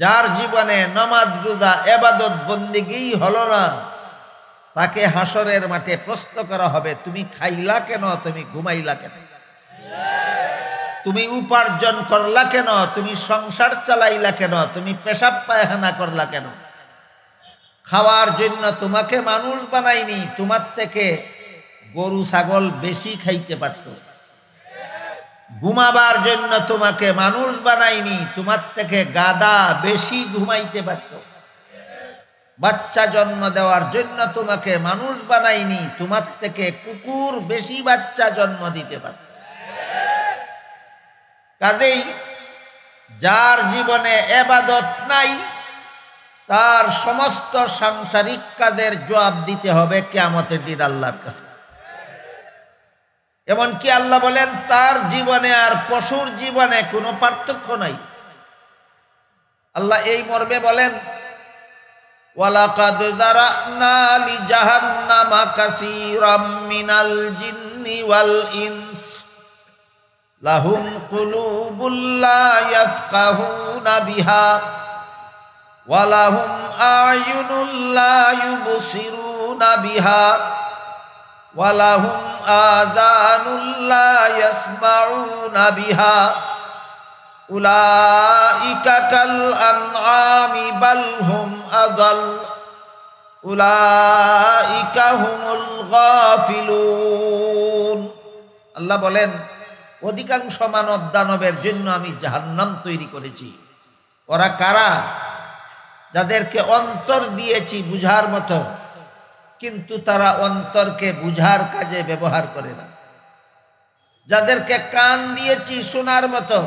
যার জীবনে নমাজ রোজা এবাদত বন্দিগিই হলো না তাকে হাসরের মাঠে প্রশ্ন করা হবে তুমি খাইলা কেন তুমি ঘুমাইলা কেন তুমি উপার্জন করলা কেন তুমি সংসার চালাইলা কেন তুমি পেশাব পায়খানা করলা কেন খাওয়ার জন্য তোমাকে মানুষ বানাইনি তোমার থেকে গরু ছাগল বেশি খাইতে পারতো ঘুমাবার জন্য তোমাকে মানুষ বানাইনি তোমার থেকে গাদা বেশি ঘুমাইতে পারত বাচ্চা জন্ম দেওয়ার জন্য তোমাকে মানুষ বানাইনি তোমার থেকে কুকুর বেশি বাচ্চা জন্ম দিতে পারত কাজেই যার জীবনে এবাদত নাই তার সমস্ত সাংসারিক কাজের জবাব দিতে হবে কেয়ামতের দিন আল্লাহর কাছে এমনকি আল্লাহ বলেন তার জীবনে আর পশুর জীবনে কোনো পার্থক্য নাই আল্লাহ এই মর্মে বলেন মিনাল ইনস লাহুম বিহা ওয়ালাহুম আজানুল্লাহ ইয়াসমাউনা বিহা উলাইকা কাল আনআমি বাল হুম আদাল উলাইকা হুমুল গাফিলুন আল্লাহ বলেন অধিকাংশ মানব দানবের জন্য আমি জাহান্নাম তৈরি করেছি ওরা কারা যাদেরকে অন্তর দিয়েছি বুঝার মতো কিন্তু তারা অন্তরকে বুঝার কাজে ব্যবহার করে না যাদেরকে কান দিয়েছি শোনার মতো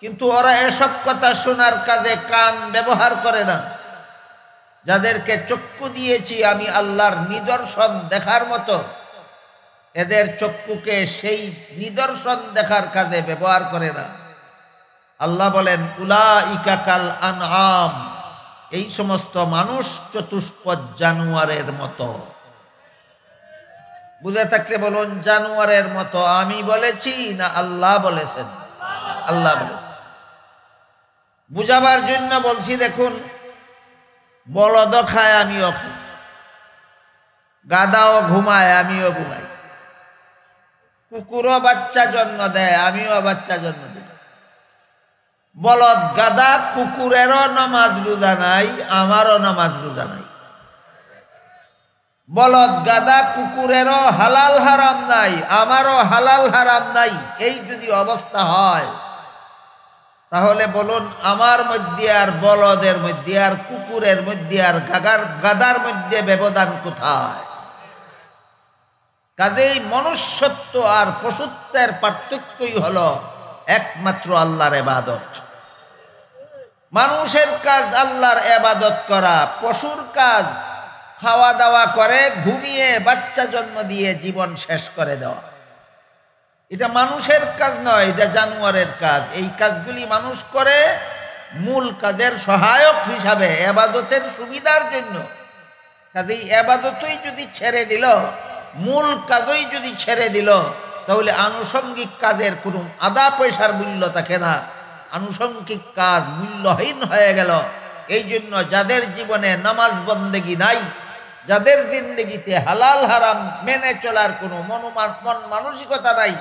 কিন্তু ওরা এসব কথা শোনার কাজে কান ব্যবহার করে না যাদেরকে চক্ষু দিয়েছি আমি আল্লাহর নিদর্শন দেখার মতো এদের চক্ষুকে সেই নিদর্শন দেখার কাজে ব্যবহার করে না আল্লাহ বলেন উলা ইকাকাল আনআম এই সমস্ত মানুষ চতুষ্পদ জানুয়ারের মতো বুঝে থাকলে বলুন জানুয়ারের মতো আমি বলেছি না আল্লাহ বলেছেন আল্লাহ বলেছেন বুঝাবার জন্য বলছি দেখুন বলদ খায় আমিও খাই গাদাও ঘুমায় আমিও ঘুমাই কুকুরও বাচ্চা জন্ম দেয় আমিও বাচ্চা জন্ম বলদ গাদা কুকুরেরও নামাজ রোজা নাই আমারও নামাজ রোজা নাই বলদ গাদা কুকুরেরও হালাল হারাম নাই আমারও হালাল হারাম নাই এই যদি অবস্থা হয় তাহলে বলুন আমার মধ্যে আর বলদের মধ্যে আর কুকুরের মধ্যে আর গাগার গাদার মধ্যে ব্যবধান কোথায় কাজেই মনুষ্যত্ব আর পশুত্বের পার্থক্যই হল একমাত্র আল্লাহর এবাদত মানুষের কাজ আল্লাহর এবাদত করা পশুর কাজ খাওয়া দাওয়া করে ঘুমিয়ে বাচ্চা জন্ম দিয়ে জীবন শেষ করে দেওয়া এটা মানুষের কাজ নয় এটা জানুয়ারের কাজ এই কাজগুলি মানুষ করে মূল কাজের সহায়ক হিসাবে এবাদতের সুবিধার জন্য কাজে এবাদতই যদি ছেড়ে দিল মূল কাজই যদি ছেড়ে দিল তাহলে আনুষঙ্গিক কাজের কোনো আদা পয়সার মূল্য থাকে না আনুষঙ্গিক কাজ মূল্যহীন হয়ে গেল এই জন্য যাদের জীবনে নামাজ বন্দেগি নাই যাদের জিন্দগিতে হালাল হারাম মেনে চলার কোনো মনোমান মানসিকতা নাই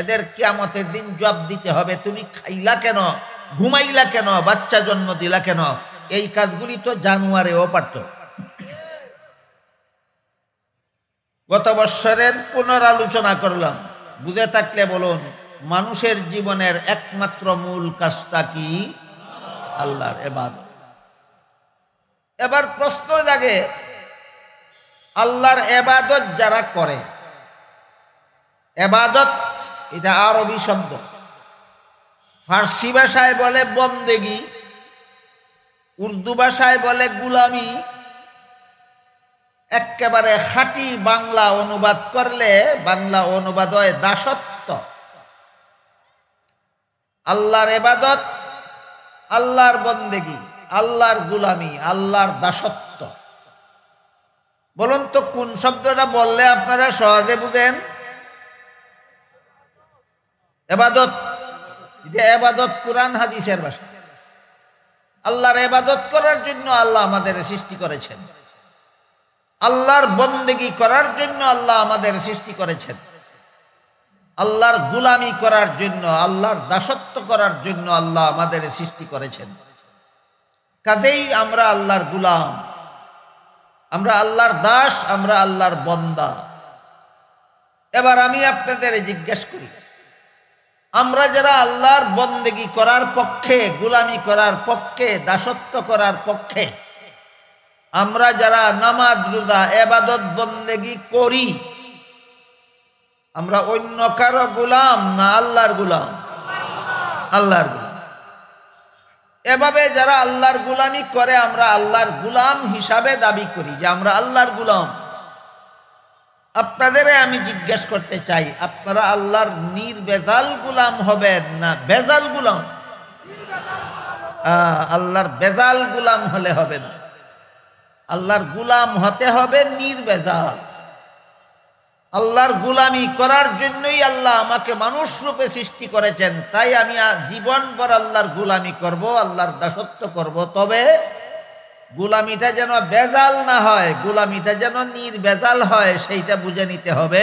এদের কেমতের দিন জবাব দিতে হবে তুমি খাইলা কেন ঘুমাইলা কেন বাচ্চা জন্ম দিলা কেন এই কাজগুলি তো জানুয়ারেও পারত গত বৎসরের পুনরালোচনা করলাম বুঝে থাকলে বলুন মানুষের জীবনের একমাত্র মূল কাজটা কি আল্লাহর এবাদত এবার প্রশ্ন জাগে আল্লাহর এবাদত যারা করে এবাদত এটা আরবি শব্দ ফার্সি ভাষায় বলে বন্দেগি উর্দু ভাষায় বলে গুলামি একেবারে হাঁটি বাংলা অনুবাদ করলে বাংলা অনুবাদ হয় দাসত্ব আল্লাহর এবাদত আল্লাহর বন্দেগি আল্লাহর গুলামি আল্লাহর দাসত্ব বলুন তো কোন শব্দটা বললে আপনারা সহজে বুঝেন এবাদত যে এবাদত কোরআন হাদিসের ভাষা আল্লাহর এবাদত করার জন্য আল্লাহ আমাদের সৃষ্টি করেছেন আল্লাহর বন্দেগি করার জন্য আল্লাহ আমাদের সৃষ্টি করেছেন আল্লাহর গুলামি করার জন্য আল্লাহর দাসত্ব করার জন্য আল্লাহ আমাদের সৃষ্টি করেছেন কাজেই আমরা আল্লাহর গুলাম আমরা আল্লাহর দাস আমরা আল্লাহর বন্দা এবার আমি আপনাদের জিজ্ঞেস করি আমরা যারা আল্লাহর বন্দেগি করার পক্ষে গুলামি করার পক্ষে দাসত্ব করার পক্ষে আমরা যারা নামাজ রুদা এবাদত বন্দেগি করি আমরা অন্য কারো গুলাম না আল্লাহর গুলাম আল্লাহর গুলাম এভাবে যারা আল্লাহর গুলামি করে আমরা আল্লাহর গুলাম হিসাবে দাবি করি যে আমরা আল্লাহর গুলাম আপনাদের আমি জিজ্ঞেস করতে চাই আপনারা আল্লাহর নির্বেজাল গুলাম হবেন না বেজাল গুলাম আল্লাহর বেজাল গুলাম হলে হবে না আল্লাহর গুলাম হতে হবে নির্বেজাল আল্লাহর গুলামি করার জন্যই আল্লাহ আমাকে মানুষ রূপে সৃষ্টি করেছেন তাই আমি জীবনভর আল্লাহর গুলামি করব আল্লাহর দাসত্ব করব তবে গুলামিটা যেন বেজাল না হয় গুলামিটা যেন নির্বেজাল হয় সেইটা বুঝে নিতে হবে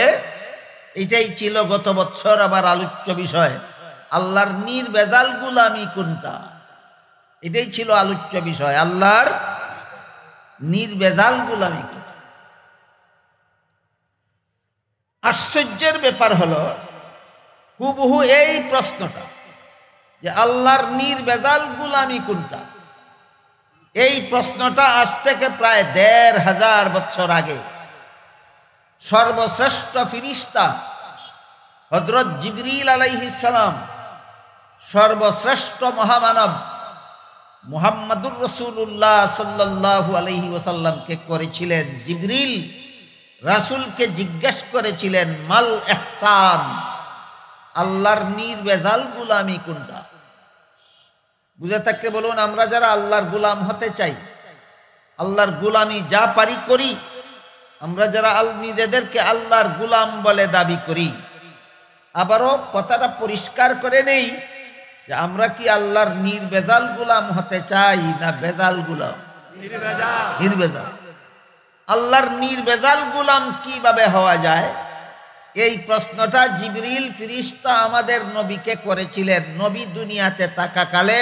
এটাই ছিল গত বছর আমার আলোচ্য বিষয় আল্লাহর নির্বেজাল গুলামি কোনটা এটাই ছিল আলোচ্য বিষয় আল্লাহর নির্বেজাল গুলামি কোনটা আশ্চর্যের ব্যাপার হল হুবহু এই প্রশ্নটা যে আল্লাহর নির্বেজাল গুলামি কোনটা এই প্রশ্নটা আজ থেকে প্রায় দেড় হাজার বছর আগে সর্বশ্রেষ্ঠ ফিরিস্তা হজরত জিবরিল আলাইহিসালাম সর্বশ্রেষ্ঠ মহামানব মুহাম্মদুর রসুল্লাহ সাল্লাহ আলহি ওসাল্লামকে করেছিলেন জিবরিল রাসুলকে জিজ্ঞেস করেছিলেন মাল এহসান আল্লাহর নির্বেজাল গুলামি কোনটা বুঝে থাকতে বলুন আমরা যারা আল্লাহর গুলাম হতে চাই আল্লাহর গুলামি যা পারি করি আমরা যারা আল নিজেদেরকে আল্লাহর গুলাম বলে দাবি করি আবারও কথাটা পরিষ্কার করে নেই যে আমরা কি আল্লাহর নির্বেজাল গুলাম হতে চাই না বেজাল গুলাম নির্বেজাল আল্লাহর নির্বেজাল গুলাম কিভাবে হওয়া যায় এই প্রশ্নটা জিবরিল ফিরিস্তা আমাদের নবীকে করেছিলেন নবী দুনিয়াতে থাকাকালে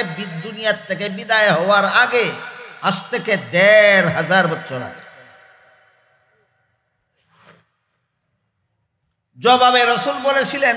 দুনিয়ার থেকে বিদায় হওয়ার আগে আজ থেকে দেড় হাজার বছর আগে জবাবে রসুল বলেছিলেন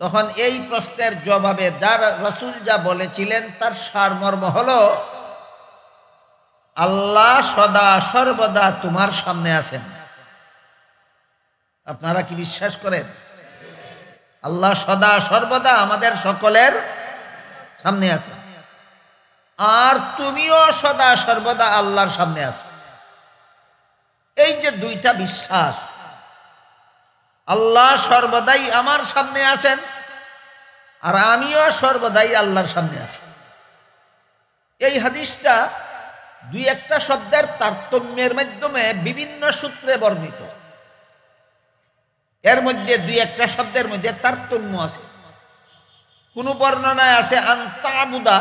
তখন এই প্রশ্নের জবাবে যার রসুল যা বলেছিলেন তার সারমর্ম হল আল্লাহ সদা সর্বদা তোমার সামনে আছেন আপনারা কি বিশ্বাস করেন আল্লাহ সদা সর্বদা আমাদের সকলের সামনে আছে আর তুমিও সদা সর্বদা আল্লাহর সামনে আছো এই যে দুইটা বিশ্বাস আল্লাহ সর্বদাই আমার সামনে আছেন আর আমিও সর্বদাই আল্লাহর সামনে আছি এই হাদিসটা দুই একটা শব্দের তারতম্যের মাধ্যমে বিভিন্ন সূত্রে বর্ণিত এর মধ্যে দুই একটা শব্দের মধ্যে তারতম্য আছে কোন বর্ণনায় আছে আন্তাবুদা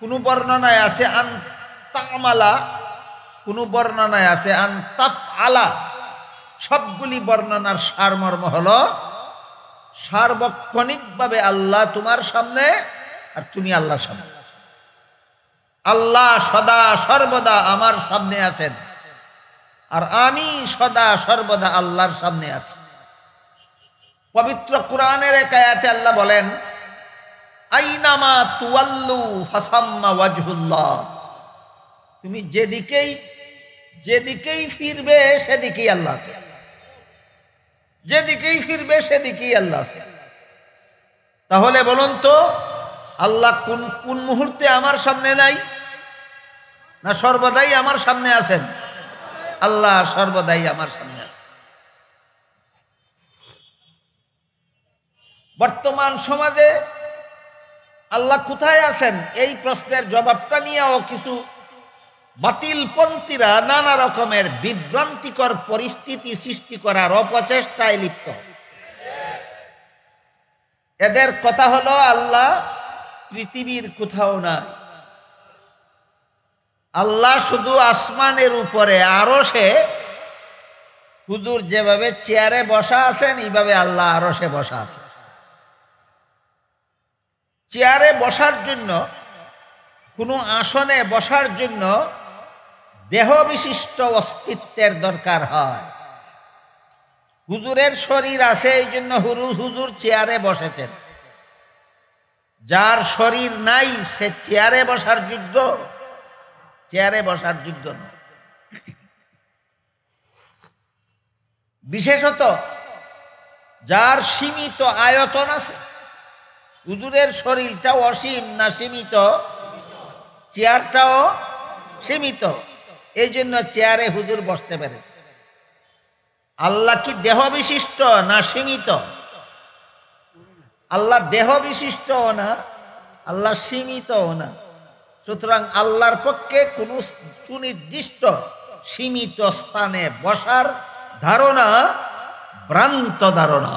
কোন বর্ণনায় আছে আন্তামালা কোন বর্ণনায় আছে আন্তাফ আলা সবগুলি বর্ণনার সারমর্ম হলো সার্বক্ষণিকভাবে আল্লাহ তোমার সামনে আর তুমি আল্লাহর সামনে আল্লাহ সদা সর্বদা আমার সামনে আছেন আর আমি সদা সর্বদা আল্লাহর সামনে আছি পবিত্র কোরআনের একায়াতে আল্লাহ বলেন আইনামা তুয়াল্লু ফাসাম্মা ওয়াজহুল্লাহ তুমি যেদিকেই যেদিকেই ফিরবে সেদিকেই আল্লাহ আছে যেদিকেই ফিরবে সেদিকেই আল্লাহ তাহলে বলুন তো আল্লাহ কোন কোন মুহূর্তে আমার সামনে নাই না সর্বদাই আমার সামনে আছেন আল্লাহ সর্বদাই আমার সামনে আছেন বর্তমান সমাজে আল্লাহ কোথায় আছেন এই প্রশ্নের জবাবটা নিয়েও কিছু বাতিলপন্থীরা নানা রকমের বিভ্রান্তিকর পরিস্থিতি সৃষ্টি করার অপচেষ্টায় লিপ্ত এদের কথা হলো আল্লাহ পৃথিবীর কোথাও না আল্লাহ শুধু আসমানের উপরে আরো সে হুদুর যেভাবে চেয়ারে বসা আছেন এইভাবে আল্লাহ আরো সে বসা আছে চেয়ারে বসার জন্য কোনো আসনে বসার জন্য দেহ বিশিষ্ট অস্তিত্বের দরকার হয় হুজুরের শরীর আছে এই জন্য হুরু হুজুর চেয়ারে বসেছেন যার শরীর নাই সে চেয়ারে বসার যোগ্য চেয়ারে বসার যোগ্য নয় বিশেষত যার সীমিত আয়তন আছে হুজুরের শরীরটাও অসীম না সীমিত চেয়ারটাও সীমিত এই জন্য চেয়ারে হুজুর বসতে পারে আল্লাহ কি দেহ বিশিষ্ট না সীমিত আল্লাহ দেহ বিশিষ্ট না আল্লাহ সীমিত না সুতরাং আল্লাহর পক্ষে কোনো সুনির্দিষ্ট সীমিত স্থানে বসার ধারণা ভ্রান্ত ধারণা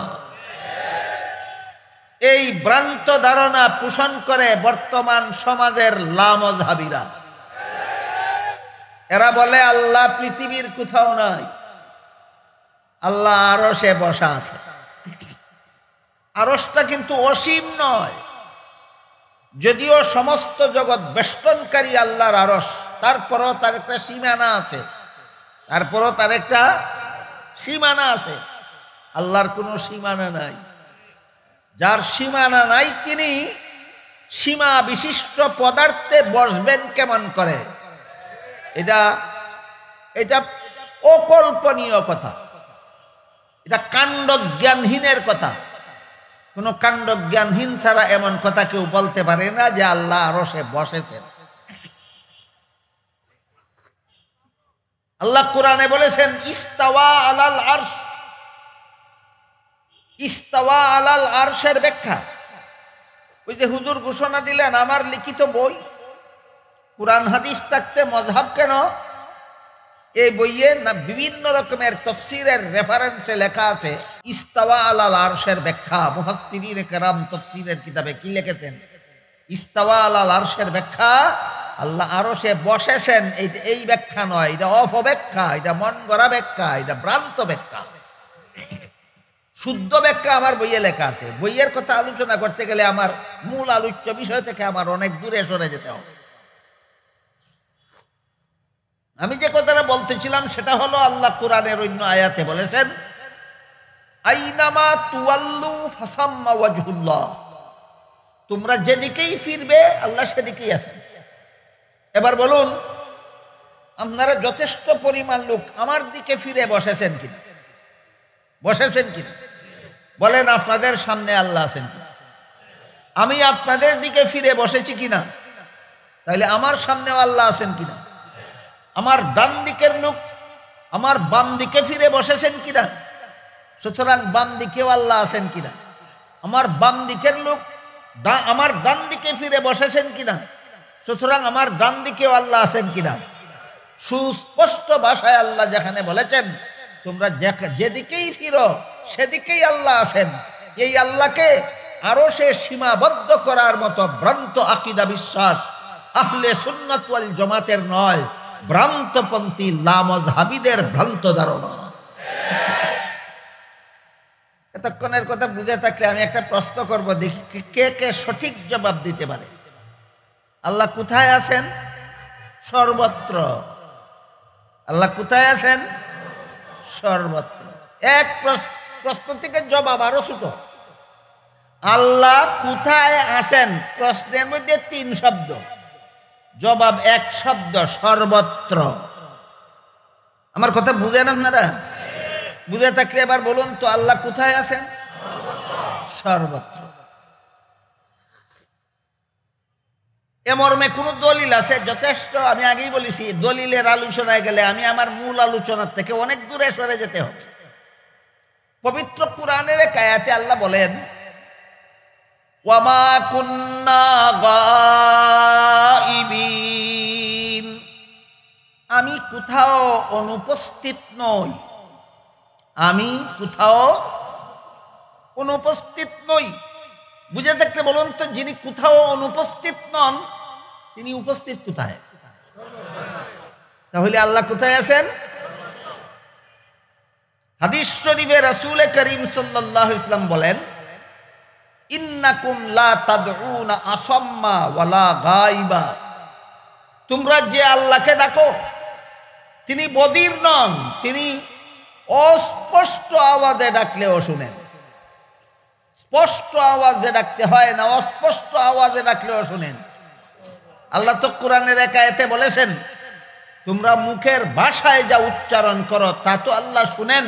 এই ভ্রান্ত ধারণা পোষণ করে বর্তমান সমাজের লামজাবিরা এরা বলে আল্লাহ পৃথিবীর কোথাও নাই আল্লাহ আরো সে বসা আছে আরসটা কিন্তু অসীম নয় যদিও সমস্ত জগৎ বেষ্টনকারী আল্লাহর আরস তারপরও তার একটা সীমানা আছে তারপরও তার একটা সীমানা আছে আল্লাহর কোনো সীমানা নাই যার সীমানা নাই তিনি সীমা বিশিষ্ট পদার্থে বসবেন কেমন করে এটা এটা অকল্পনীয় কথা এটা কাণ্ড জ্ঞানহীনের কথা কোন কাণ্ড জ্ঞানহীন ছাড়া এমন কথা কেউ বলতে পারে না যে আল্লাহ আরো সে বসেছেন আল্লাহ কোরআনে বলেছেন ইস্তাওয়া আলাল আরশ ইস্তাওয়া আলাল আরশের ব্যাখ্যা ওই যে হুজুর ঘোষণা দিলেন আমার লিখিত বই কোরআন হাদিস থাকতে মজহাব কেন এই বইয়ে না বিভিন্ন রকমের তফসিরের রেফারেন্সে লেখা আছে ইস্তাওয়া আলাল আরশের ব্যাখ্যা মুহাসিরিন কেরাম তফসিরের কিতাবে কি লিখেছেন ইস্তাওয়া আলাল আরশের ব্যাখ্যা আল্লাহ আরো সে বসেছেন এই এই ব্যাখ্যা নয় এটা ব্যাখ্যা এটা মন গড়া ব্যাখ্যা এটা ভ্রান্ত ব্যাখ্যা শুদ্ধ ব্যাখ্যা আমার বইয়ে লেখা আছে বইয়ের কথা আলোচনা করতে গেলে আমার মূল আলোচ্য বিষয় থেকে আমার অনেক দূরে সরে যেতে হবে আমি যে কথাটা বলতেছিলাম সেটা হলো আল্লাহ কোরআনের অন্য আয়াতে বলেছেন আইনামা তুয়াল্লু ফাসাম্মা ওয়াজহুল্লাহ তোমরা যেদিকেই ফিরবে আল্লাহ সেদিকেই আছে এবার বলুন আপনারা যথেষ্ট পরিমাণ লোক আমার দিকে ফিরে বসেছেন কি বসেছেন কি বলেন আপনাদের সামনে আল্লাহ আছেন আমি আপনাদের দিকে ফিরে বসেছি কিনা তাহলে আমার সামনেও আল্লাহ আছেন কিনা আমার ডান দিকের লোক আমার বাম দিকে ফিরে বসেছেন কিনা সুতরাং বাম দিকেও আল্লাহ আছেন কিনা আমার বাম দিকের লোক আমার ডান দিকে ফিরে বসেছেন কিনা সুতরাং আমার ডান দিকেও আল্লাহ আছেন কিনা সুস্পষ্ট ভাষায় আল্লাহ যেখানে বলেছেন তোমরা যেদিকেই ফিরো সেদিকেই আল্লাহ আছেন এই আল্লাহকে আরো সে সীমাবদ্ধ করার মতো ভ্রান্ত আকিদা বিশ্বাস আহলে সুন্নাত জমাতের নয় ভ্রান্তপন্থী লামজহাবিদের ভ্রান্ত ধারণা এতক্ষণের কথা বুঝে থাকলে আমি একটা প্রশ্ন করব দেখি কে কে সঠিক জবাব দিতে পারে আল্লাহ কোথায় আছেন সর্বত্র আল্লাহ কোথায় আছেন সর্বত্র এক প্রশ্ন থেকে জবাব আরো ছোট আল্লাহ কোথায় আছেন প্রশ্নের মধ্যে তিন শব্দ জবাব এক শব্দ সর্বত্র আমার কথা বুঝেন আপনারা বুঝে থাকলে এবার বলুন তো আল্লাহ কোথায় আছেন সর্বত্র এ মর্মে কোনো দলিল আছে যথেষ্ট আমি আগেই বলেছি দলিলের আলোচনায় গেলে আমি আমার মূল আলোচনার থেকে অনেক দূরে সরে যেতে হবে পবিত্র কোরআনের কায়াতে আল্লাহ বলেন ওয়ামা কুন্না গাইবিন আমি কোথাও অনুপস্থিত নই আমি কোথাও অনুপস্থিত নই বুঝে দেখতে বলুন তো যিনি কোথাও অনুপস্থিত নন তিনি উপস্থিত কোথায় তাহলে আল্লাহ কোথায় আছেন হাদিস শরীফে রাসুল করিম সাল্লাহ ইসলাম বলেন তোমরা যে আল্লাহকে ডাকো তিনি বদির নন তিনি অস্পষ্ট আওয়াজে ডাকলেও শুনেন স্পষ্ট আওয়াজে ডাকতে হয় না অস্পষ্ট আওয়াজে ডাকলেও শুনেন আল্লাহ তো কোরআনের একায়েতে বলেছেন তোমরা মুখের ভাষায় যা উচ্চারণ করো তা তো আল্লাহ শুনেন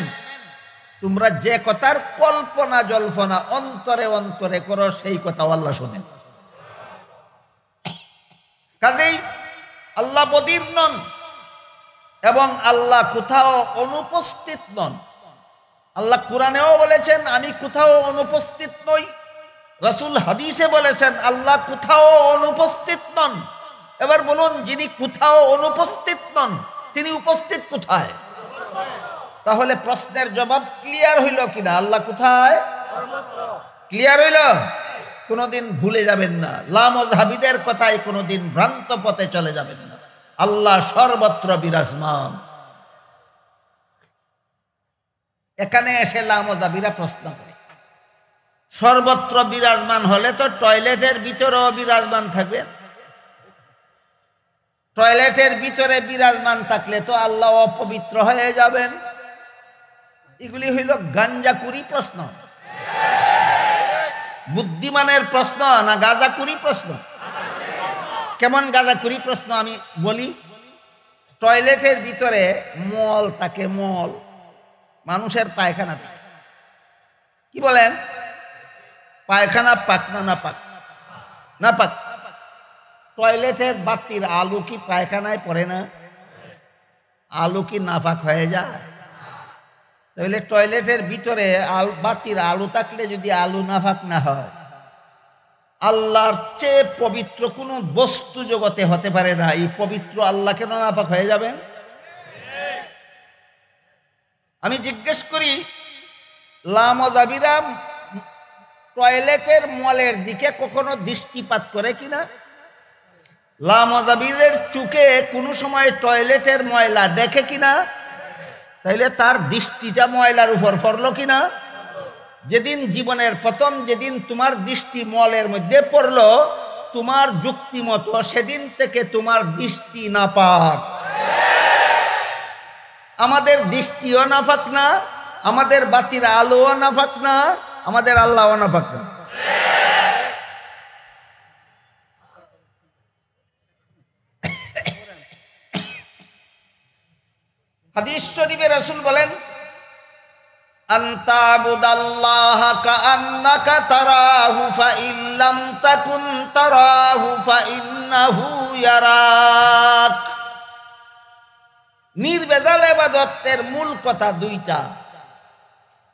তোমরা যে কথার কল্পনা জল্পনা অন্তরে অন্তরে করো সেই কথা আল্লাহ শোনেন কাজেই আল্লাহ বদির নন এবং আল্লাহ কোথাও অনুপস্থিত নন আল্লাহ কোরআনেও বলেছেন আমি কোথাও অনুপস্থিত নই রসুল হাদিসে বলেছেন আল্লাহ কোথাও অনুপস্থিত নন এবার বলুন যিনি কোথাও অনুপস্থিত নন তিনি উপস্থিত কোথায় তাহলে প্রশ্নের জবাব ক্লিয়ার হইল কিনা আল্লাহ কোথায় ক্লিয়ার হইল কোনোদিন ভুলে যাবেন না লামজহাবিদের কথায় কোনোদিন ভ্রান্ত পথে চলে যাবেন না আল্লাহ সর্বত্র বিরাজমান এখানে এসে লামজাবিরা প্রশ্ন করে সর্বত্র বিরাজমান হলে তো টয়লেটের ভিতরেও বিরাজমান থাকবেন টয়লেটের ভিতরে বিরাজমান থাকলে তো আল্লাহ অপবিত্র হয়ে যাবেন এগুলি হইল গাঞ্জাকুরি প্রশ্ন বুদ্ধিমানের প্রশ্ন না গাঁজাকুরি প্রশ্ন কেমন গাঁজাকুরি প্রশ্ন আমি বলি টয়লেটের ভিতরে মল তাকে মল মানুষের পায়খানা থাকে কি বলেন পায়খানা পাক না না পাক না পাক টয়লেটের বাতির আলু কি পায়খানায় পড়ে না আলু কি নাফাক হয়ে যায় তাহলে টয়লেটের ভিতরে আল বাতির আলু থাকলে যদি আলু নাফাক না হয় আল্লাহর চেয়ে পবিত্র কোনো বস্তু জগতে হতে পারে না এই পবিত্র আল্লাহ কেন নাফাক হয়ে যাবেন আমি জিজ্ঞেস করি লামজাবিরা টয়লেটের মলের দিকে কখনো দৃষ্টিপাত করে কিনা লামজাবিদের চুকে কোনো সময় টয়লেটের ময়লা দেখে কিনা না তাইলে তার দৃষ্টিটা ময়লার উপর পড়লো কি না যেদিন জীবনের প্রথম যেদিন তোমার দৃষ্টি মলের মধ্যে পড়ল তোমার যুক্তি মতো সেদিন থেকে তোমার দৃষ্টি না পাক আমাদের দৃষ্টিও না ফাঁক না আমাদের বাতির আলোও না ফাঁক না আমাদের আল্লাহও না ফাঁক না হাদিস শরীফে রাসূল বলেন আন্তাবুদাল্লাহা কাআন্নাকা তারাহু ফাইন লাম তাকুন তারাহু নির্বেজাল ইবাদতের মূল কথা দুইটা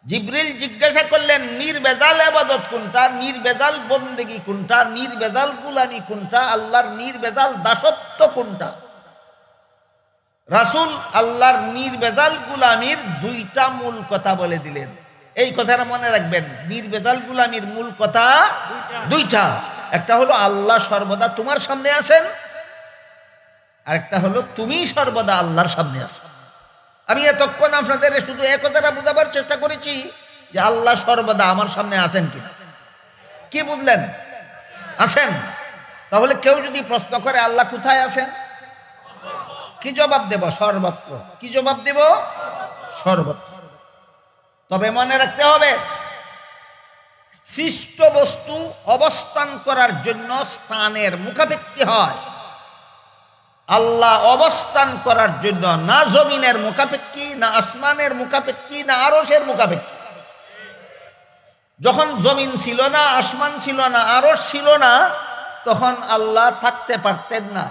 জিব্রিল জিজ্ঞাসা করলেন নির্বেজাল এবাদত কোনটা নির্বেজাল বন্দেগি কোনটা নির্বেজাল গুলানি কোনটা আল্লাহর নির্বেজাল দাসত্ব কোনটা রাসুল আল্লাহর নির্বেজাল গুলামির দুইটা মূল কথা বলে দিলেন এই কথাটা মনে রাখবেন নির্বেজাল গুলামির মূল কথা দুইটা একটা হলো আল্লাহ সর্বদা তোমার সামনে আছেন আর একটা হলো তুমি সর্বদা আল্লাহর সামনে আছো আমি এতক্ষণ আপনাদের শুধু এ কথাটা বোঝাবার চেষ্টা করেছি যে আল্লাহ সর্বদা আমার সামনে আছেন কি কি বুঝলেন আছেন তাহলে কেউ যদি প্রশ্ন করে আল্লাহ কোথায় আছেন কি জবাব দেব সর্বত্র কি জবাব দেব সর্বত্র তবে মনে রাখতে হবে সৃষ্ট বস্তু অবস্থান করার জন্য স্থানের মুখাপেক্ষি হয় আল্লাহ অবস্থান করার জন্য না জমিনের মুখাপেক্ষি না আসমানের মুখাপেক্ষি না আরসের মুখাপেক্ষি যখন জমিন ছিল না আসমান ছিল না আরস ছিল না তখন আল্লাহ থাকতে পারতেন না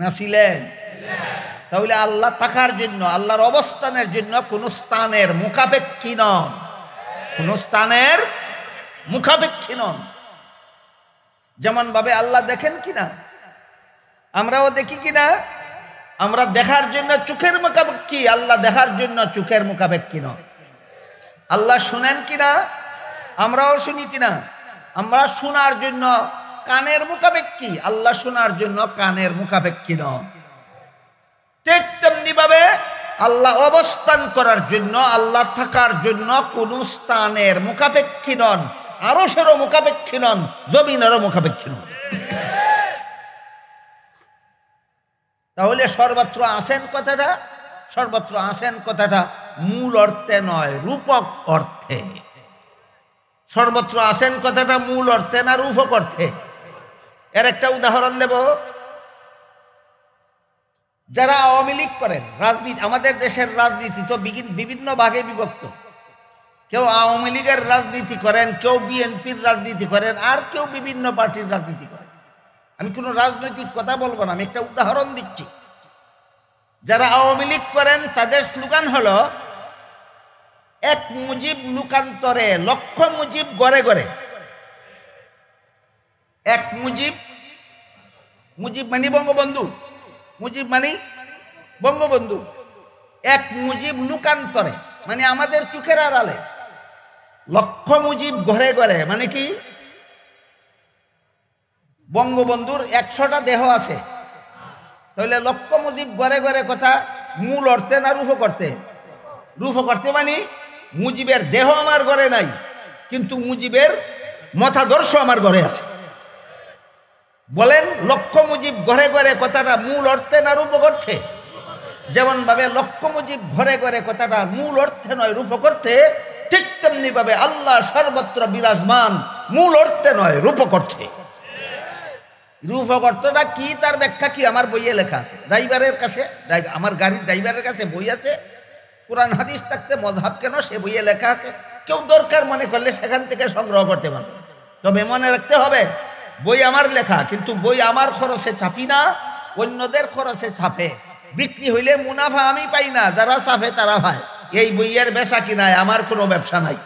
না ছিলেন তাহলে আল্লাহ থাকার জন্য আল্লাহর অবস্থানের জন্য কোন স্থানের মুখাপেক্ষী নন কোন স্থানের মুখাপেক্ষী নন যেমন ভাবে আল্লাহ দেখেন কিনা আমরাও দেখি কিনা আমরা দেখার জন্য চোখের মুখাপেক্ষী আল্লাহ দেখার জন্য চোখের মুখাপেক্ষী নন আল্লাহ শুনেন কিনা আমরাও শুনি কিনা আমরা শোনার জন্য কানের কি আল্লাহ শোনার জন্য কানের কি নয় ঠিক তেমনি ভাবে আল্লাহ অবস্থান করার জন্য আল্লাহ থাকার জন্য কোন স্থানের মুখাপেক্ষী নন আরো আরসেরও মুখাপেক্ষী নন জমিনেরও মুখাপেক্ষী নন তাহলে সর্বত্র আসেন কথাটা সর্বত্র আসেন কথাটা মূল অর্থে নয় রূপক অর্থে সর্বত্র আসেন কথাটা মূল অর্থে না রূপক অর্থে এর একটা উদাহরণ দেব যারা আওয়ামী লীগ করেন রাজনীতি আমাদের দেশের রাজনীতি তো বিভিন্ন ভাগে বিভক্ত কেউ আওয়ামী লীগের রাজনীতি করেন কেউ বিএনপির রাজনীতি করেন আর কেউ বিভিন্ন পার্টির রাজনীতি করেন আমি কোনো রাজনৈতিক কথা বলবো না আমি একটা উদাহরণ দিচ্ছি যারা আওয়ামী লীগ করেন তাদের স্লোগান হলো এক মুজিব লুকান্তরে লক্ষ মুজিব গড়ে গড়ে এক মুজিব মুজিব মানে বঙ্গবন্ধু মুজিব মানে বঙ্গবন্ধু এক মুজিব লুকান্তরে মানে আমাদের চোখের আড়ালে লক্ষ মুজিব ঘরে ঘরে মানে কি বঙ্গবন্ধুর একশোটা দেহ আছে তাহলে লক্ষ মুজিব ঘরে ঘরে কথা মূল অর্থে না রুফ করতে রুফ করতে মানে মুজিবের দেহ আমার ঘরে নাই কিন্তু মুজিবের মথাদর্শ আমার ঘরে আছে বলেন লক্ষ মুজিব ঘরে ঘরে কথাটা মূল অর্থে না রূপক অর্থে যেমনভাবে লক্ষ মুজিব ঘরে ঘরে কথাটা মূল অর্থে নয় রূপক অর্থে ঠিক তেমনিভাবে আল্লাহ সর্বত্র বিরাজমান মূল অর্থে নয় রূপক অর্থে রূপক অর্থটা কি তার ব্যাখ্যা কি আমার বইয়ে লেখা আছে ড্রাইভারের কাছে আমার গাড়ির ড্রাইভারের কাছে বই আছে কোরআন হাদিস থাকতে মজহাব কেন সে বইয়ে লেখা আছে কেউ দরকার মনে করলে সেখান থেকে সংগ্রহ করতে পারবে তবে মনে রাখতে হবে বই আমার লেখা কিন্তু বই আমার খরচে ছাপি না অন্যদের খরচে ছাপে বিক্রি হইলে মুনাফা আমি পাই না যারা ছাপে তারা পায় এই বইয়ের বেচা কিনায় আমার কোনো ব্যবসা নাই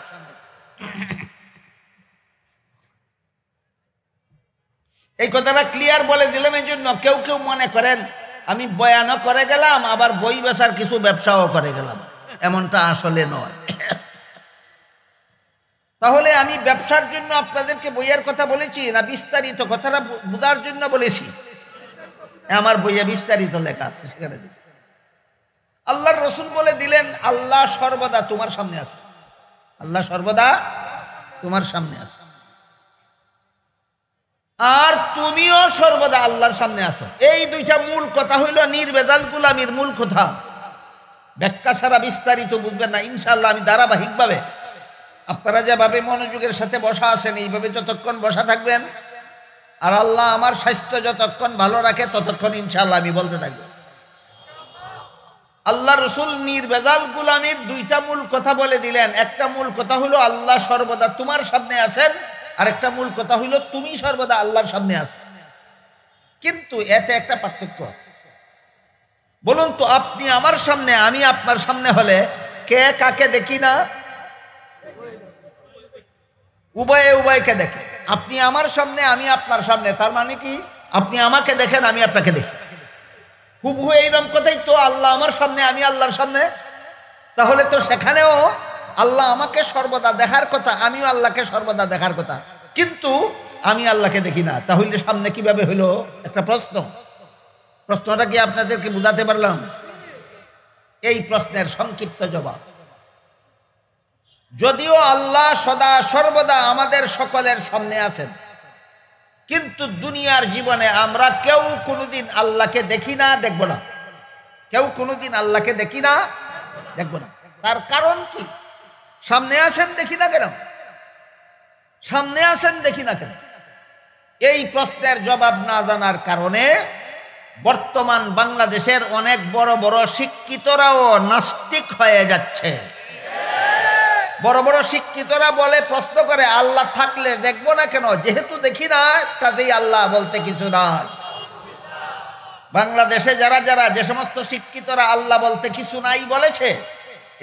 এই কথাটা ক্লিয়ার বলে দিলাম এই জন্য কেউ কেউ মনে করেন আমি বয়ানও করে গেলাম আবার বই বেচার কিছু ব্যবসাও করে গেলাম এমনটা আসলে নয় তাহলে আমি ব্যবসার জন্য আপনাদেরকে বইয়ের কথা বলেছি না বিস্তারিত কথাটা বোঝার জন্য বলেছি আমার বইয়ে বিস্তারিত লেখা আছে সেখানে আল্লাহর রসুল বলে দিলেন আল্লাহ সর্বদা তোমার সামনে আছে আল্লাহ সর্বদা তোমার সামনে আছে আর তুমিও সর্বদা আল্লাহর সামনে আসো এই দুইটা মূল কথা হইল নির্বেজাল গুলামির মূল কথা ব্যাখ্যা ছাড়া বিস্তারিত বুঝবেন না ইনশাল্লাহ আমি ধারাবাহিকভাবে আপনারা যেভাবে মনোযোগের সাথে বসা আছেন এইভাবে যতক্ষণ বসা থাকবেন আর আল্লাহ আমার স্বাস্থ্য যতক্ষণ ভালো রাখে ততক্ষণ ইনশাল্লাহ আমি বলতে থাকবো আল্লাহ রসুল নির্বেজাল গুলামির দুইটা মূল কথা বলে দিলেন একটা মূল কথা হলো আল্লাহ সর্বদা তোমার সামনে আছেন আর একটা মূল কথা হইল তুমি সর্বদা আল্লাহর সামনে আছো কিন্তু এতে একটা পার্থক্য আছে বলুন তো আপনি আমার সামনে আমি আপনার সামনে হলে কে কাকে দেখি না উভয়ে উভয়কে দেখে আপনি আমার সামনে আমি আপনার সামনে তার মানে কি আপনি আমাকে দেখেন আমি আপনাকে দেখি হুবহু এইরকম কথাই তো আল্লাহ আমার সামনে আমি আল্লাহর সামনে তাহলে তো সেখানেও আল্লাহ আমাকে সর্বদা দেখার কথা আমিও আল্লাহকে সর্বদা দেখার কথা কিন্তু আমি আল্লাহকে দেখি না তাহলে সামনে কিভাবে হলো একটা প্রশ্ন প্রশ্নটা কি আপনাদেরকে বুঝাতে পারলাম এই প্রশ্নের সংক্ষিপ্ত জবাব যদিও আল্লাহ সদা সর্বদা আমাদের সকলের সামনে আছেন কিন্তু দুনিয়ার জীবনে আমরা কেউ কোনোদিন আল্লাহকে দেখি না দেখব না কেউ কোনোদিন আল্লাহকে দেখি না দেখব না তার কারণ কি সামনে আছেন দেখি না কেন সামনে আছেন দেখি না কেন এই প্রশ্নের জবাব না জানার কারণে বর্তমান বাংলাদেশের অনেক বড় বড় শিক্ষিতরাও নাস্তিক হয়ে যাচ্ছে বড় বড় শিক্ষিতরা বলে প্রশ্ন করে আল্লাহ থাকলে দেখবো না কেন যেহেতু দেখি না কাজেই আল্লাহ বলতে কিছু নাই বাংলাদেশে যারা যারা যে সমস্ত শিক্ষিতরা আল্লাহ বলতে কিছু নাই বলেছে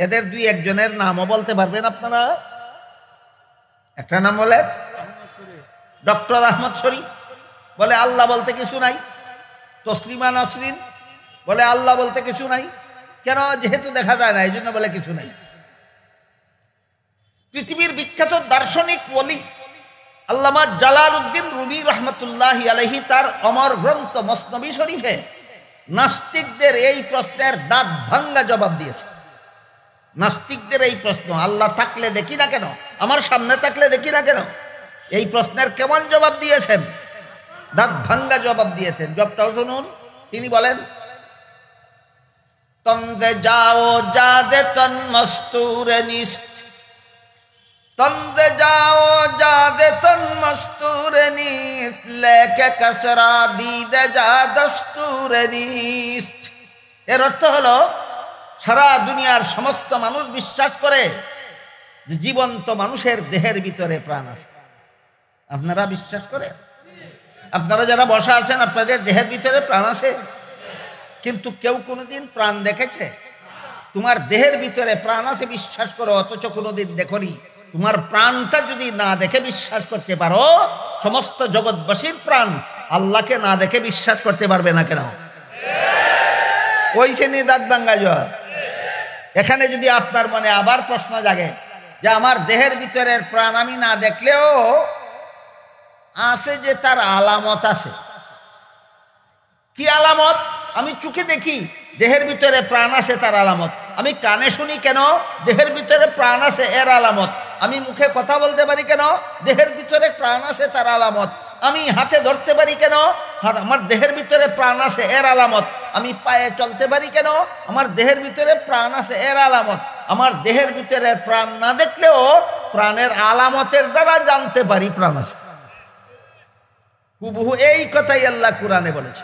এদের দুই একজনের নামও বলতে পারবেন আপনারা একটা নাম বলে ডক্টর আহমদ শরীফ বলে আল্লাহ বলতে কিছু নাই তসলিমা নাসরিন বলে আল্লাহ বলতে কিছু নাই কেন যেহেতু দেখা যায় না এই জন্য বলে কিছু নাই পৃথিবীর বিখ্যাত দার্শনিক ওলি আল্লামা জালাল উদ্দিন রুবি রহমতুল্লাহ আলহি তার অমর গ্রন্থ মসনবী শরীফে নাস্তিকদের এই প্রশ্নের দাঁত ভাঙ্গা জবাব দিয়েছে নাস্তিকদের এই প্রশ্ন আল্লাহ থাকলে দেখি না কেন আমার সামনে থাকলে দেখি না কেন এই প্রশ্নের কেমন জবাব দিয়েছেন দাঁত ভাঙ্গা জবাব দিয়েছেন জবটাও শুনুন তিনি বলেন তন্দে যাও যা যে তন্মস্তুরে নিষ্ঠ তন্দে যাও যাদে তন্মস্তুর নিস লেখে কসরা দিদে যা দস্তুর নিস এর অর্থ হলো সারা দুনিয়ার সমস্ত মানুষ বিশ্বাস করে যে জীবন্ত মানুষের দেহের ভিতরে প্রাণ আছে আপনারা বিশ্বাস করে আপনারা যারা বসা আছেন আপনাদের দেহের ভিতরে প্রাণ আছে কিন্তু কেউ কোনোদিন প্রাণ দেখেছে তোমার দেহের ভিতরে প্রাণ আছে বিশ্বাস করো অথচ কোনোদিন দেখো নি তোমার প্রাণটা যদি না দেখে বিশ্বাস করতে পারো সমস্ত জগৎবাসীর প্রাণ আল্লাহকে না দেখে বিশ্বাস করতে পারবে না কেন কইছে নি দাঁত বাঙ্গা জয় এখানে যদি আপনার মনে আবার প্রশ্ন জাগে যে আমার দেহের ভিতরের প্রাণ আমি না দেখলেও আছে যে তার আলামত আছে কি আলামত আমি চোখে দেখি দেহের ভিতরে প্রাণ আছে তার আলামত আমি কানে শুনি কেন দেহের ভিতরে প্রাণ আছে এর আলামত আমি মুখে কথা বলতে পারি কেন দেহের ভিতরে প্রাণ আছে তার আলামত আমি হাতে ধরতে পারি কেন আমার দেহের ভিতরে প্রাণ আছে এর আলামত আমি পায়ে চলতে পারি কেন আমার দেহের ভিতরে প্রাণ আছে এর আলামত আমার দেহের ভিতরে প্রাণ না দেখলেও প্রাণের আলামতের দ্বারা জানতে পারি প্রাণ আছে হুবহু এই কথাই আল্লাহ কোরআনে বলেছে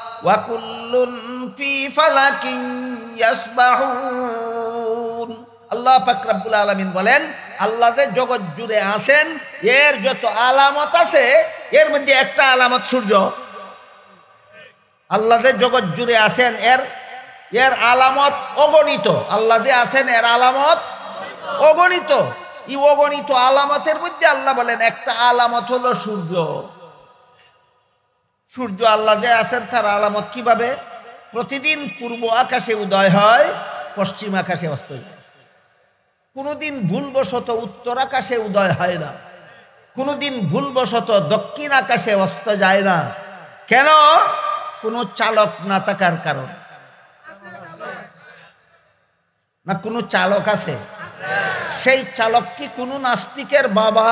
ওয়াকুল্লুন ফি ফালাকিন আল্লাহ পাক রব্বুল আলামিন বলেন আল্লাহ যে জগৎ জুড়ে আছেন এর যত আলামত আছে এর মধ্যে একটা আলামত সূর্য আল্লাহ যে জগৎ জুড়ে আছেন এর এর আলামত অগণিত আল্লাহ যে আছেন এর আলামত অগণিত ই অগণিত আলামতের মধ্যে আল্লাহ বলেন একটা আলামত হলো সূর্য সূর্য আল্লাহ যে আছেন তার আলামত কিভাবে প্রতিদিন পূর্ব আকাশে উদয় হয় পশ্চিম আকাশে অস্ত যায় কোনোদিন ভুলবশত উত্তর আকাশে উদয় হয় না কোনোদিন ভুলবশত দক্ষিণ আকাশে অস্ত যায় না কেন কোনো চালক না থাকার কারণ না কোনো চালক আছে সেই চালক কি কোনো নাস্তিকের বাবা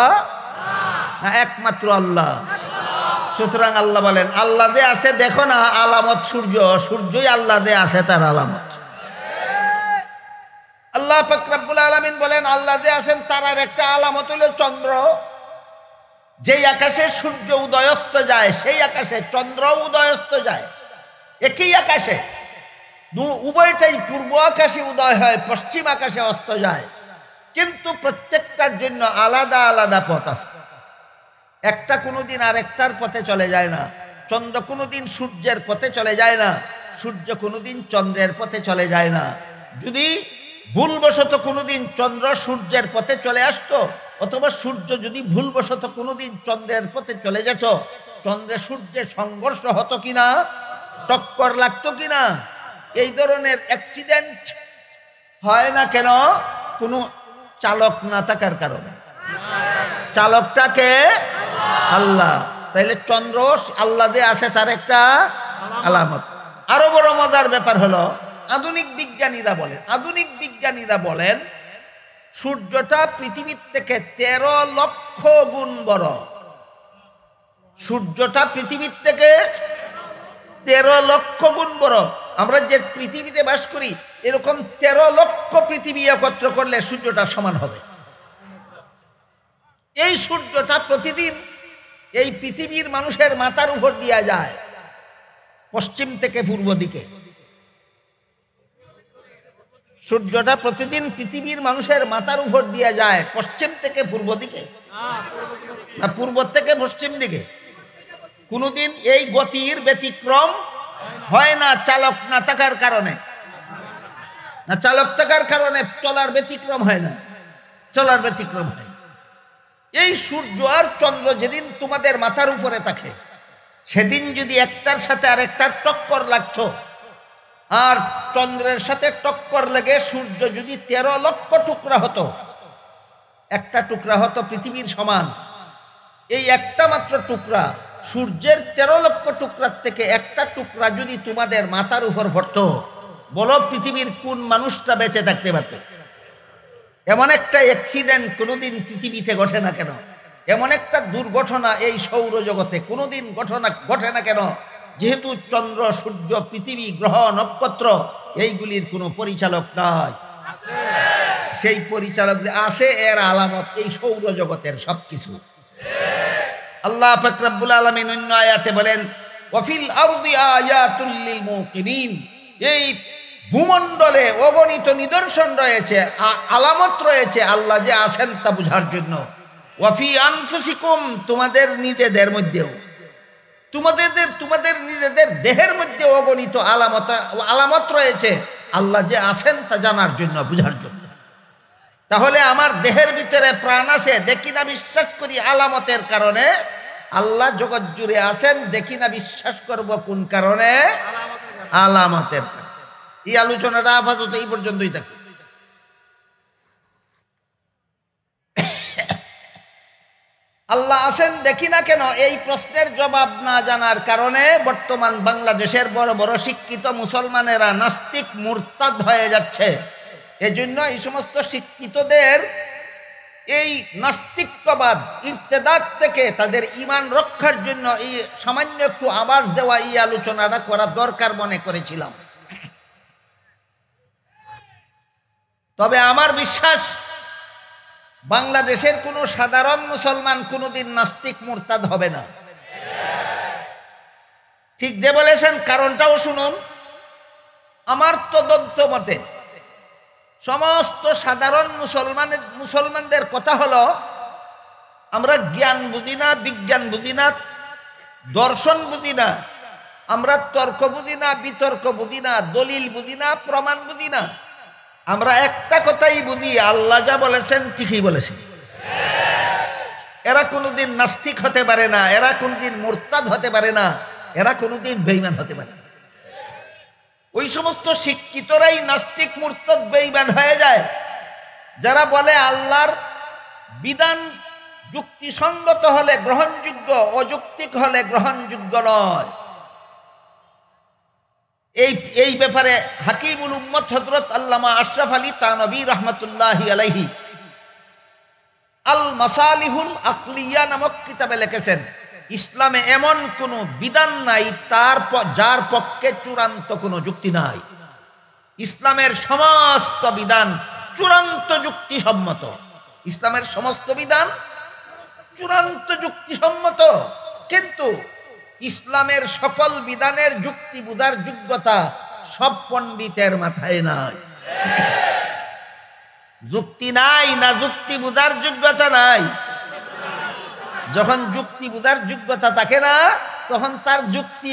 না একমাত্র আল্লাহ সুতরাং আল্লাহ বলেন আল্লাহ যে আছে দেখো না আলামত সূর্য সূর্যই আল্লাহ যে আছে তার আলামত আল্লাহ ফকরাবুল আলমিন বলেন আল্লাহ যে আছেন তার আর একটা আলামত হইল চন্দ্র যেই আকাশে সূর্য উদয়স্ত যায় সেই আকাশে চন্দ্র উদয়স্ত যায় একই আকাশে উভয়টাই পূর্ব আকাশে উদয় হয় পশ্চিম আকাশে অস্ত যায় কিন্তু প্রত্যেকটার জন্য আলাদা আলাদা পথ আছে একটা কোনো দিন আর একটার পথে চলে যায় না চন্দ্র কোনো দিন সূর্যের পথে চলে যায় না সূর্য কোনো দিন চন্দ্রের পথে চলে যায় না যদি ভুলবশত কোনোদিন চন্দ্র সূর্যের পথে চলে আসতো অথবা সূর্য যদি ভুলবশত কোনোদিন চন্দ্রের পথে চলে যেত চন্দ্রে সূর্যের সংঘর্ষ হতো কিনা টক্কর লাগতো কিনা এই ধরনের অ্যাক্সিডেন্ট হয় না কেন কোনো চালক না থাকার কারণে চালকটাকে আল্লাহ তাইলে চন্দ্র আল্লাহ যে আছে তার একটা আলামত আরো বড় মজার ব্যাপার হলো আধুনিক বিজ্ঞানীরা বলেন আধুনিক বিজ্ঞানীরা বলেন সূর্যটা পৃথিবীর থেকে তেরো লক্ষ গুণ বড় সূর্যটা পৃথিবীর থেকে তেরো লক্ষ গুণ বড় আমরা যে পৃথিবীতে বাস করি এরকম তেরো লক্ষ পৃথিবী একত্র করলে সূর্যটা সমান হবে এই সূর্যটা প্রতিদিন এই পৃথিবীর মানুষের মাথার উপর দিয়া যায় পশ্চিম থেকে পূর্ব দিকে সূর্যটা প্রতিদিন পৃথিবীর মানুষের মাথার উপর দিয়ে যায় পশ্চিম থেকে পূর্ব দিকে না পূর্ব থেকে পশ্চিম দিকে কোনোদিন এই গতির ব্যতিক্রম হয় না চালক না থাকার কারণে না চালক থাকার কারণে চলার ব্যতিক্রম হয় না চলার ব্যতিক্রম হয় এই সূর্য আর চন্দ্র যেদিন তোমাদের মাথার উপরে থাকে সেদিন যদি একটার সাথে আর একটার টক্কর লাগতো আর চন্দ্রের সাথে টক্কর লেগে সূর্য যদি তেরো লক্ষ টুকরা হতো একটা টুকরা হতো পৃথিবীর সমান এই একটা মাত্র টুকরা সূর্যের তেরো লক্ষ টুকরার থেকে একটা টুকরা যদি তোমাদের মাথার উপর ভরত বলো পৃথিবীর কোন মানুষটা বেঁচে থাকতে পারতো এমন একটা অ্যাক্সিডেন্ট কোনোদিন পৃথিবীতে ঘটে না কেন এমন একটা দুর্ঘটনা এই সৌরজগতে কোনোদিন ঘটনা ঘটে না কেন যেহেতু চন্দ্র সূর্য পৃথিবী গ্রহ নক্ষত্র এইগুলির কোনো পরিচালক নয় সেই পরিচালক আছে এর আলামত এই সৌরজগতের সব কিছু আল্লাহ ফকরাবুল আলমিন অন্য আয়াতে বলেন ওফিল আরদি আয়াতুল্লিল মুকিনিন এই ভূমণ্ডলে অগণিত নিদর্শন রয়েছে আলামত রয়েছে আল্লাহ যে আছেন তা বুঝার জন্য ওয়াফি আনফুসিকুম তোমাদের নিজেদের মধ্যেও তোমাদের তোমাদের নিজেদের দেহের মধ্যে অগণিত আলামত আলামত রয়েছে আল্লাহ যে আছেন তা জানার জন্য বুঝার জন্য তাহলে আমার দেহের ভিতরে প্রাণ আছে দেখি না বিশ্বাস করি আলামতের কারণে আল্লাহ জগৎ জুড়ে আছেন দেখি না বিশ্বাস করব কোন কারণে আলামতের কারণে এই আলোচনাটা আপাতত এই পর্যন্তই থাকে আল্লাহ আছেন দেখি না কেন এই প্রশ্নের জবাব না জানার কারণে বর্তমান বাংলাদেশের বড় বড় শিক্ষিত মুসলমানেরা নাস্তিক মুরতাদ হয়ে যাচ্ছে এজন্য এই সমস্ত শিক্ষিতদের এই নাস্তিকবাদ ইর্তেদার থেকে তাদের ইমান রক্ষার জন্য এই সামান্য একটু আবাস দেওয়া এই আলোচনাটা করা দরকার মনে করেছিলাম তবে আমার বিশ্বাস বাংলাদেশের কোনো সাধারণ মুসলমান কোনোদিন নাস্তিক মোরতাদ হবে না ঠিক যে বলেছেন কারণটাও শুনুন আমার তদন্ত মতে সমস্ত সাধারণ মুসলমানের মুসলমানদের কথা হলো আমরা জ্ঞান বুঝি না বিজ্ঞান বুঝি না দর্শন বুঝি না আমরা তর্ক বুঝি না বিতর্ক বুঝি না দলিল বুঝি না প্রমাণ বুঝি না আমরা একটা কথাই বুঝি আল্লাহ যা বলেছেন ঠিকই বলেছেন এরা কোনোদিন নাস্তিক হতে পারে না এরা কোনোদিন মোরতাদ হতে পারে না এরা কোনোদিন বেইমান হতে পারে না ওই সমস্ত শিক্ষিতরাই নাস্তিক মোরতাদ বেইমান হয়ে যায় যারা বলে আল্লাহর বিধান যুক্তিসঙ্গত হলে গ্রহণযোগ্য অযৌক্তিক হলে গ্রহণযোগ্য নয় এই এই ব্যাপারে হাকিমুল উম্মত হজরত আল্লামা আশরাফ আলী তানবী রহমতুল্লাহ আলাইহি আল মাসালিহুল আকলিয়া নামক কিতাবে লিখেছেন ইসলামে এমন কোনো বিধান নাই তার যার পক্ষে চূড়ান্ত কোনো যুক্তি নাই ইসলামের সমস্ত বিধান চূড়ান্ত যুক্তিসম্মত ইসলামের সমস্ত বিধান চূড়ান্ত যুক্তিসম্মত কিন্তু ইসলামের সকল বিধানের যুক্তি বুধার যোগ্যতা সব পণ্ডিতের মাথায় নাই যুক্তি নাই না যুক্তি বুঝার যোগ্যতা নাই যখন যুক্তি বুঝার যোগ্যতা থাকে না তখন তার যুক্তি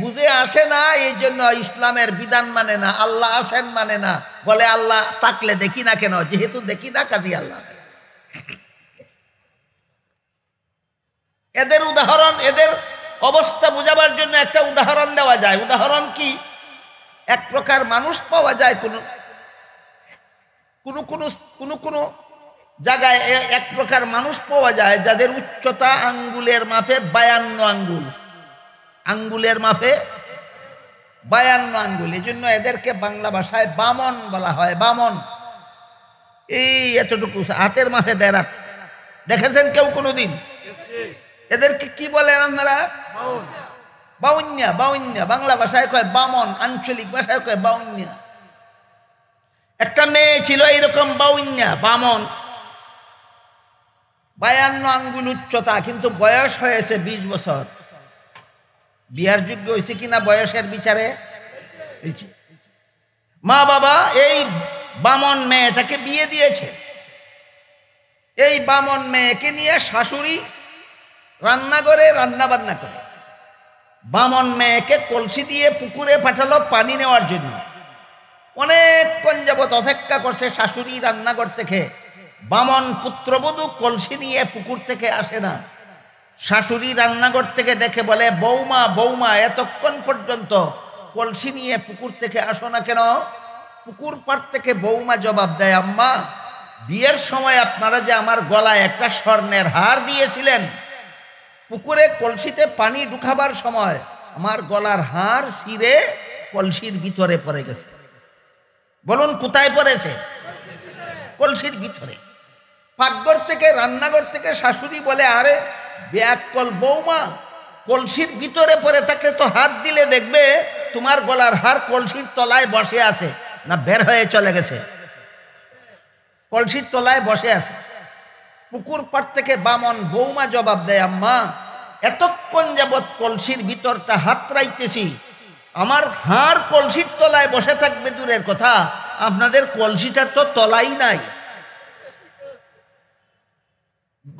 বুঝে আসে না এই জন্য ইসলামের বিধান মানে না আল্লাহ আসেন মানে না বলে আল্লাহ তাকলে দেখি না কেন যেহেতু দেখি না কাজী আল্লাহ এদের উদাহরণ এদের অবস্থা বোঝাবার জন্য একটা উদাহরণ দেওয়া যায় উদাহরণ কি এক প্রকার মানুষ পাওয়া যায় কোনো কোনো কোনো কোনো কোনো জায়গায় এক প্রকার মানুষ পাওয়া যায় যাদের উচ্চতা আঙ্গুলের মাপে বায়ান্ন আঙ্গুল আঙ্গুলের মাপে বায়ান্ন আঙ্গুল এই জন্য এদেরকে বাংলা ভাষায় বামন বলা হয় বামন এই এতটুকু হাতের মাপে দেরা দেখেছেন কেউ কোনো দিন এদেরকে কি বলেন আপনারা বাউন্যা বাউন্যা বাংলা ভাষায় কয় বামন আঞ্চলিক ভাষায় কয় বাউন্যা একটা মেয়ে ছিল এইরকম বাউন্যা বামন বায়ান্ন আঙ্গুল উচ্চতা কিন্তু বয়স হয়েছে বিশ বছর বিয়ার যোগ্য হয়েছে কিনা বয়সের বিচারে মা বাবা এই বামন মেয়েটাকে বিয়ে দিয়েছে এই বামন মেয়েকে নিয়ে শাশুড়ি রান্না করে রান্না বান্না করে বামন মেয়েকে কলসি দিয়ে পুকুরে পাঠালো পানি নেওয়ার জন্য অনেকক্ষণ যাবৎ অপেক্ষা করছে শাশুড়ি রান্নাঘর থেকে বামন পুত্রবধূ কলসি নিয়ে পুকুর থেকে আসে না শাশুড়ি রান্নাঘর থেকে ডেকে বলে বৌমা বৌমা এতক্ষণ পর্যন্ত কলসি নিয়ে পুকুর থেকে আসো না কেন পুকুর পার থেকে বৌমা জবাব দেয় আম্মা বিয়ের সময় আপনারা যে আমার গলায় একটা স্বর্ণের হার দিয়েছিলেন পুকুরে কলসিতে পানি ঢুকাবার সময় আমার গলার হার সিরে কলসির ভিতরে পড়ে গেছে বলুন কোথায় পড়েছে কলসির ভিতরে পাকঘর থেকে রান্নাঘর থেকে শাশুড়ি বলে আরে ব্যাকল বৌমা কলসির ভিতরে পড়ে থাকলে তো হাত দিলে দেখবে তোমার গলার হার কলসির তলায় বসে আছে না বের হয়ে চলে গেছে কলসির তলায় বসে আছে পুকুর পাড় থেকে বামন বৌমা জবাব দেয় আম্মা এতক্ষণ যাবৎ কলসির ভিতরটা হাত রাইতেছি আমার হার কলসির তলায় বসে থাকবে দূরের কথা আপনাদের কলসিটার তো তলাই নাই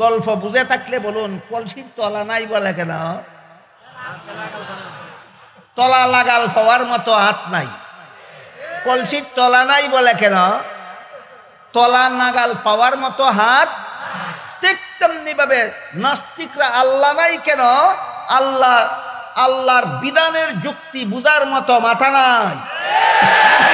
গল্প বুঝে থাকলে বলুন কলসির তলা নাই বলে কেন তলা লাগাল হওয়ার মতো হাত নাই কলসির তলা নাই বলে কেন তলা নাগাল পাওয়ার মতো হাত ভাবে নাস্তিকরা আল্লাহ নাই কেন আল্লাহ আল্লাহর বিধানের যুক্তি বুঝার মতো মাথা নাই